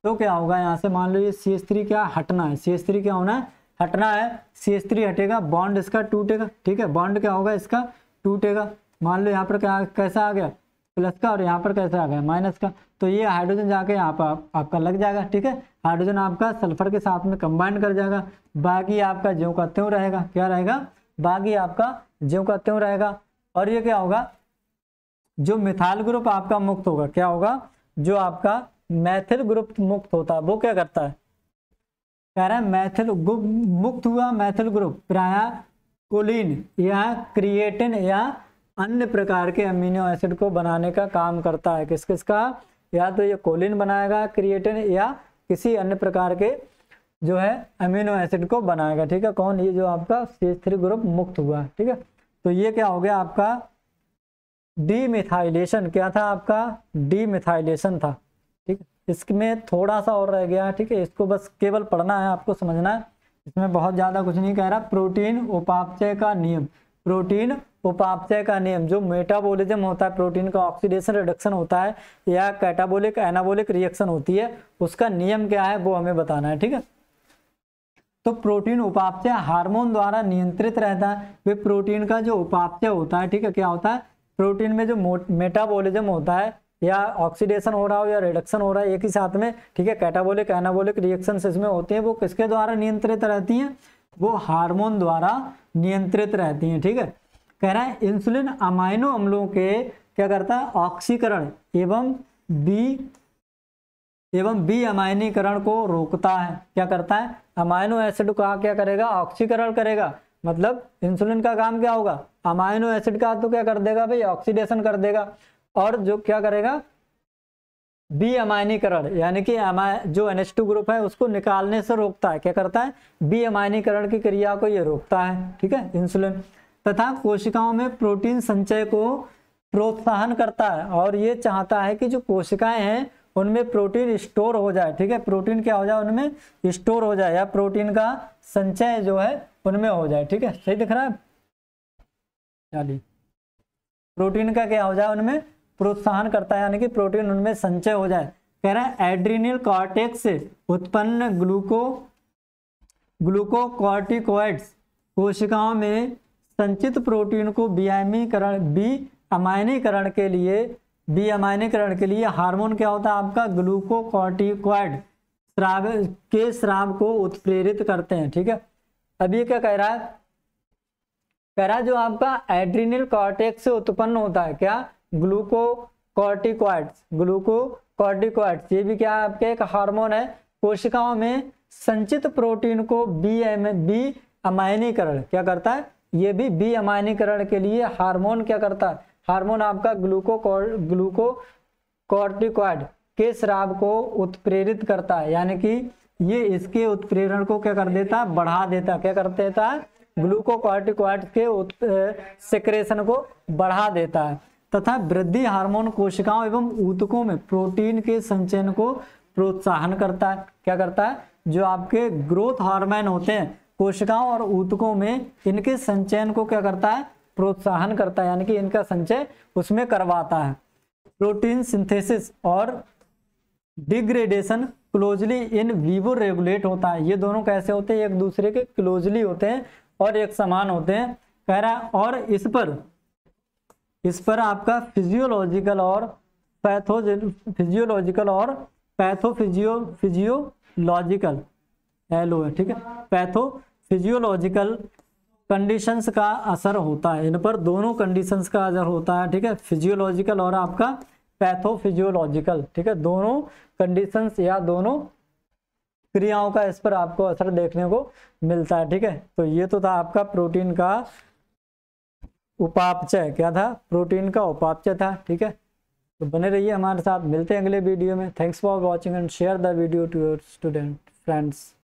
तो क्या होगा यहाँ से मान लो ये सी एस थ्री क्या हटना है सी एस थ्री क्या होना है हटना है सी एस थ्री हटेगा बॉन्ड इसका टूटेगा ठीक है बॉन्ड क्या होगा इसका टूटेगा मान लो यहाँ पर क्या कैसा आ गया प्लस का और यहाँ पर कैसा आ गया माइनस का तो ये हाइड्रोजन जाके यहाँ पर आप, आपका लग जाएगा ठीक है हाइड्रोजन आपका सल्फर के साथ में कंबाइन कर जाएगा बाकी आपका ज्यों का त्यों रहेगा क्या रहेगा बाकी आपका ज्यों का त्यों रहेगा और ये क्या होगा जो मिथाल ग्रुप आपका मुक्त होगा क्या होगा जो आपका मैथिल ग्रुप मुक्त होता है वो क्या करता है कह रहे हैं मैथिल ग्रुप मुक्त हुआ मैथिल ग्रुप प्राय कोलिन या क्रिएटिन या अन्य प्रकार के अमीनो एसिड को बनाने का काम करता है किस किस का या तो ये कोलिन बनाएगा क्रिएटिन या किसी अन्य प्रकार के जो है अमीनो एसिड को बनाएगा ठीक है कौन ये जो आपका सी थ्री ग्रुप मुक्त हुआ ठीक है तो ये क्या हो गया आपका डीमिथाइलेशन क्या था आपका डीमिथाइलेशन था ठीक है इसमें थोड़ा सा और रह गया ठीक है इसको बस केवल पढ़ना है आपको समझना है इसमें बहुत ज़्यादा कुछ नहीं कह रहा प्रोटीन उपापचय का नियम प्रोटीन उपापचय का नियम जो मेटाबॉलिज्म होता है प्रोटीन का ऑक्सीडेशन रिडक्शन होता है या कैटाबोलिक एनाबोलिक रिएक्शन होती है उसका नियम क्या है वो हमें बताना है ठीक है तो प्रोटीन उपापचय हार्मोन द्वारा नियंत्रित रहता है वे प्रोटीन का जो उपापचय होता है ठीक है क्या होता है प्रोटीन में जो मेटाबॉलिज्म होता है या ऑक्सीडेशन हो रहा हो या रिडक्शन हो रहा है एक ही साथ में ठीक है कैटाबोलिक एनाबोलिक रिएक्शन इसमें होते हैं वो किसके द्वारा नियंत्रित रहती हैं वो हार्मोन द्वारा नियंत्रित रहती हैं ठीक है कह रहे हैं इंसुलिन अमाइनो अम्लों के क्या करता है ऑक्सीकरण एवं बी एवं बी अमाइनीकरण को रोकता है क्या करता है अमाइनो एसिड का क्या करेगा ऑक्सीकरण करेगा मतलब इंसुलिन का काम क्या होगा अमाइनो एसिड का तो क्या कर देगा भाई ऑक्सीडेशन कर देगा और जो क्या करेगा बी अमायनीकरण यानी कि जो एन ग्रुप है उसको निकालने से रोकता है क्या करता है बी अमायनीकरण की क्रिया को ये रोकता है ठीक है इंसुलिन तथा कोशिकाओं में प्रोटीन संचय को प्रोत्साहन करता है और ये चाहता है कि जो कोशिकाएं हैं उनमें प्रोटीन स्टोर हो जाए ठीक है प्रोटीन क्या हो जाए उनमें स्टोर हो जाए या प्रोटीन का संचय जो है उनमें हो जाए ठीक है सही दिख रहा है चलिए प्रोटीन का क्या हो जाए उनमें प्रोत्साहन करता है यानी कि प्रोटीन उनमें संचय हो जाए कह रहा है एड्रीनल कॉर्टेक्स उत्पन्न ग्लूको ग्लूकोकॉर्टिकोइड्स कोशिकाओं में संचित प्रोटीन को बीआमीकरण बी अमायनीकरण के लिए बी अमायनीकरण के लिए हार्मोन क्या होता है आपका ग्लूकोकॉर्टिकॉइड श्राव के श्राव को उत्प्रेरित करते हैं ठीक है अब ये क्या कह रहा है कह रहा है जो आपका एड्रीनियल कॉर्टेक्स से उत्पन्न होता है क्या ग्लूको कॉर्टिकॉइड्स ग्लूको कॉर्टिकॉइड्स ये भी क्या है आपके एक हार्मोन है कोशिकाओं में संचित प्रोटीन को बी एम बी अमायनीकरण क्या करता है ये भी बी अमायनीकरण के लिए हार्मोन क्या करता है हार्मोन आपका ग्लूको ग्लूको कॉर्टिकॉइड के स्राव को उत्प्रेरित करता है यानी कि ये इसके उत्प्रेरण को क्या कर देता है बढ़ा देता क्या कर देता है ग्लूकोकॉर्टिकॉइड के सेक्रेशन को बढ़ा देता है तथा वृद्धि हार्मोन कोशिकाओं एवं ऊतकों में प्रोटीन के संचयन को प्रोत्साहन करता है क्या करता है जो आपके ग्रोथ हार्मोन होते हैं कोशिकाओं और ऊतकों में इनके संचयन को क्या करता है प्रोत्साहन करता है यानी कि इनका संचय उसमें करवाता है प्रोटीन सिंथेसिस और degradation closely in vivo regulate होता है ये दोनों कैसे होते हैं एक दूसरे के क्लोजली होते हैं और एक समान होते हैं कह रहा है और इस पर इस पर आपका फिजियोलॉजिकल और पैथोजन फिजियोलॉजिकल और पैथोफिजियो फिजियोलॉजिकल एलो है ठीक है पैथो फिजियोलॉजिकल कंडीशंस का असर होता है इन पर दोनों कंडीशंस का असर होता है ठीक है फिजियोलॉजिकल और आपका पैथोफिजियोलॉजिकल ठीक है दोनों कंडीशंस या दोनों क्रियाओं का इस पर आपको असर देखने को मिलता है ठीक है तो ये तो था आपका प्रोटीन का उपापचय क्या था प्रोटीन का उपापचय था ठीक है तो बने रहिए हमारे साथ मिलते हैं अगले वीडियो में thanks for watching and share the video to your student friends